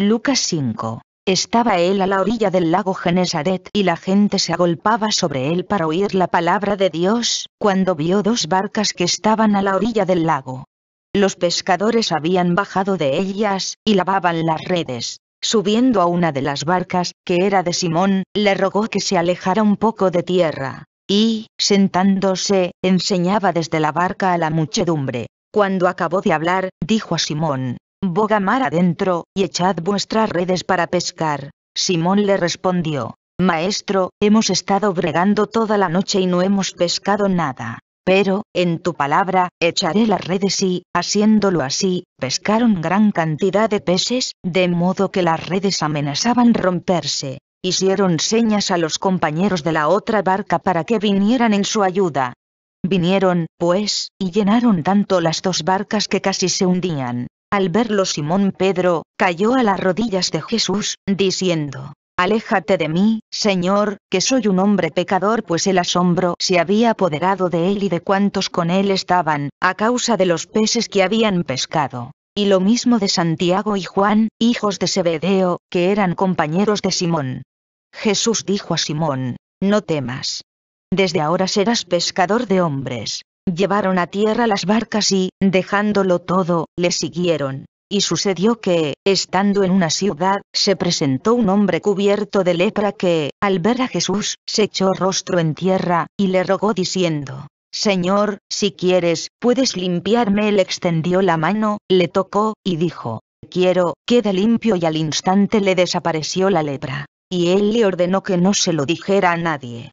Lucas 5. Estaba él a la orilla del lago Genesaret y la gente se agolpaba sobre él para oír la palabra de Dios, cuando vio dos barcas que estaban a la orilla del lago. Los pescadores habían bajado de ellas, y lavaban las redes. Subiendo a una de las barcas, que era de Simón, le rogó que se alejara un poco de tierra. Y, sentándose, enseñaba desde la barca a la muchedumbre. Cuando acabó de hablar, dijo a Simón, boga mar adentro, y echad vuestras redes para pescar. Simón le respondió, Maestro, hemos estado bregando toda la noche y no hemos pescado nada. Pero, en tu palabra, echaré las redes y, haciéndolo así, pescaron gran cantidad de peces, de modo que las redes amenazaban romperse. Hicieron señas a los compañeros de la otra barca para que vinieran en su ayuda. Vinieron, pues, y llenaron tanto las dos barcas que casi se hundían. Al verlo Simón Pedro, cayó a las rodillas de Jesús, diciendo, Aléjate de mí, Señor, que soy un hombre pecador, pues el asombro se había apoderado de él y de cuantos con él estaban, a causa de los peces que habían pescado. Y lo mismo de Santiago y Juan, hijos de Zebedeo, que eran compañeros de Simón. Jesús dijo a Simón, No temas. Desde ahora serás pescador de hombres. Llevaron a tierra las barcas y, dejándolo todo, le siguieron. Y sucedió que, estando en una ciudad, se presentó un hombre cubierto de lepra que, al ver a Jesús, se echó rostro en tierra, y le rogó diciendo, Señor, si quieres, puedes limpiarme. Él extendió la mano, le tocó, y dijo, Quiero, queda limpio y al instante le desapareció la lepra. Y él le ordenó que no se lo dijera a nadie.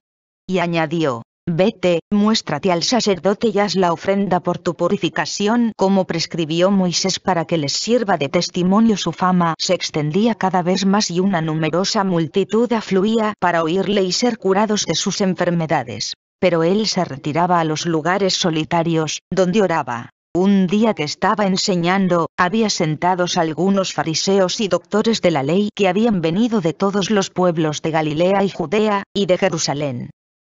Y añadió, Vete, muéstrate al sacerdote y haz la ofrenda por tu purificación como prescribió Moisés para que les sirva de testimonio su fama se extendía cada vez más y una numerosa multitud afluía para oírle y ser curados de sus enfermedades. Pero él se retiraba a los lugares solitarios, donde oraba. Un día que estaba enseñando, había sentados algunos fariseos y doctores de la ley que habían venido de todos los pueblos de Galilea y Judea, y de Jerusalén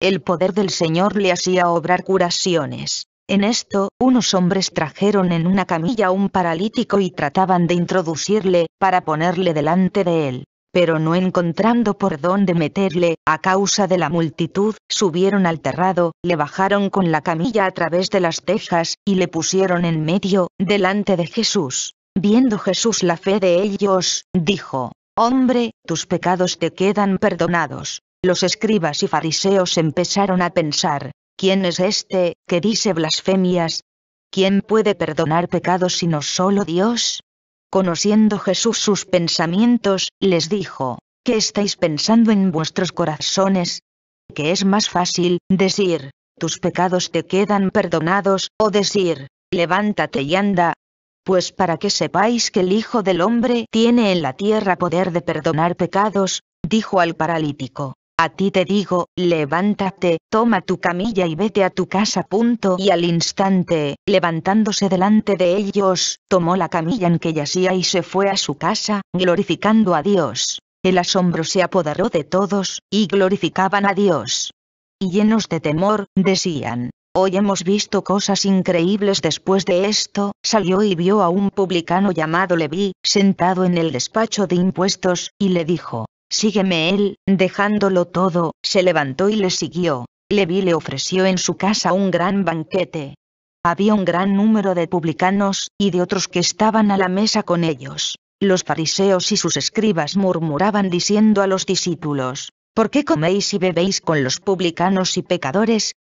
el poder del Señor le hacía obrar curaciones. En esto, unos hombres trajeron en una camilla un paralítico y trataban de introducirle, para ponerle delante de él. Pero no encontrando por dónde meterle, a causa de la multitud, subieron al terrado, le bajaron con la camilla a través de las tejas, y le pusieron en medio, delante de Jesús. Viendo Jesús la fe de ellos, dijo, Hombre, tus pecados te quedan perdonados. Los escribas y fariseos empezaron a pensar, ¿quién es este, que dice blasfemias? ¿Quién puede perdonar pecados sino solo Dios? Conociendo Jesús sus pensamientos, les dijo, ¿qué estáis pensando en vuestros corazones? Que es más fácil, decir, tus pecados te quedan perdonados, o decir, levántate y anda. Pues para que sepáis que el Hijo del Hombre tiene en la tierra poder de perdonar pecados, dijo al paralítico a ti te digo, levántate, toma tu camilla y vete a tu casa. Y al instante, levantándose delante de ellos, tomó la camilla en que yacía y se fue a su casa, glorificando a Dios. El asombro se apoderó de todos, y glorificaban a Dios. Y llenos de temor, decían, Hoy hemos visto cosas increíbles después de esto, salió y vio a un publicano llamado Leví, sentado en el despacho de impuestos, y le dijo, Sígueme él, dejándolo todo, se levantó y le siguió. Levi le ofreció en su casa un gran banquete. Había un gran número de publicanos, y de otros que estaban a la mesa con ellos. Los fariseos y sus escribas murmuraban diciendo a los discípulos, ¿Por qué coméis y bebéis con los publicanos y pecadores?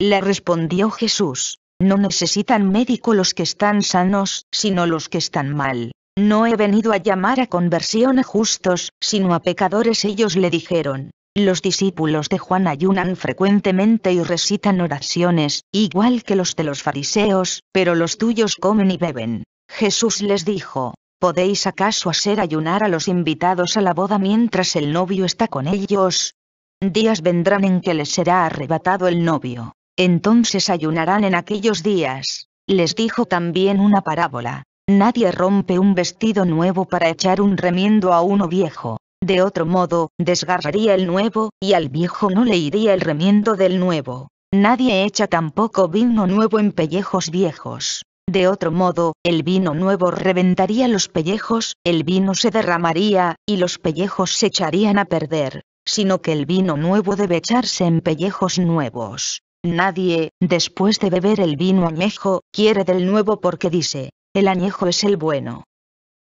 Le respondió Jesús, no necesitan médico los que están sanos, sino los que están mal. No he venido a llamar a conversión a justos, sino a pecadores ellos le dijeron. Los discípulos de Juan ayunan frecuentemente y recitan oraciones, igual que los de los fariseos, pero los tuyos comen y beben. Jesús les dijo, ¿podéis acaso hacer ayunar a los invitados a la boda mientras el novio está con ellos? Días vendrán en que les será arrebatado el novio. Entonces ayunarán en aquellos días. Les dijo también una parábola. Nadie rompe un vestido nuevo para echar un remiendo a uno viejo. De otro modo, desgarraría el nuevo, y al viejo no le iría el remiendo del nuevo. Nadie echa tampoco vino nuevo en pellejos viejos. De otro modo, el vino nuevo reventaría los pellejos, el vino se derramaría, y los pellejos se echarían a perder, sino que el vino nuevo debe echarse en pellejos nuevos. Nadie, después de beber el vino añejo, quiere del nuevo porque dice, el añejo es el bueno